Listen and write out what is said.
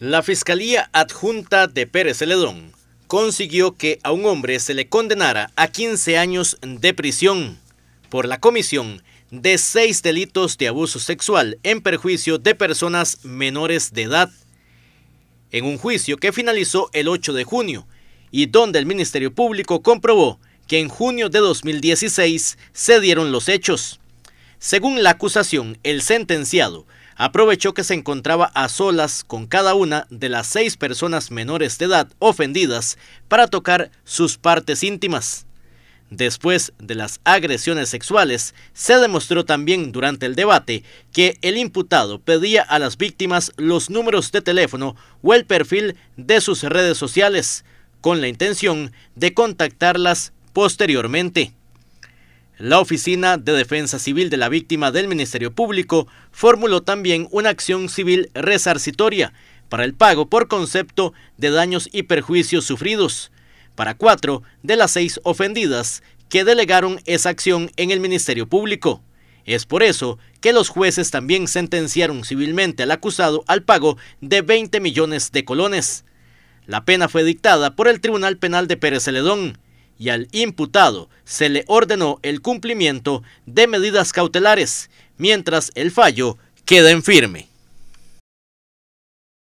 La Fiscalía Adjunta de Pérez Celedón consiguió que a un hombre se le condenara a 15 años de prisión por la comisión de seis delitos de abuso sexual en perjuicio de personas menores de edad, en un juicio que finalizó el 8 de junio y donde el Ministerio Público comprobó que en junio de 2016 se dieron los hechos. Según la acusación, el sentenciado aprovechó que se encontraba a solas con cada una de las seis personas menores de edad ofendidas para tocar sus partes íntimas. Después de las agresiones sexuales, se demostró también durante el debate que el imputado pedía a las víctimas los números de teléfono o el perfil de sus redes sociales, con la intención de contactarlas posteriormente. La Oficina de Defensa Civil de la Víctima del Ministerio Público formuló también una acción civil resarcitoria para el pago por concepto de daños y perjuicios sufridos para cuatro de las seis ofendidas que delegaron esa acción en el Ministerio Público. Es por eso que los jueces también sentenciaron civilmente al acusado al pago de 20 millones de colones. La pena fue dictada por el Tribunal Penal de Pérez Celedón, y al imputado se le ordenó el cumplimiento de medidas cautelares, mientras el fallo queda en firme.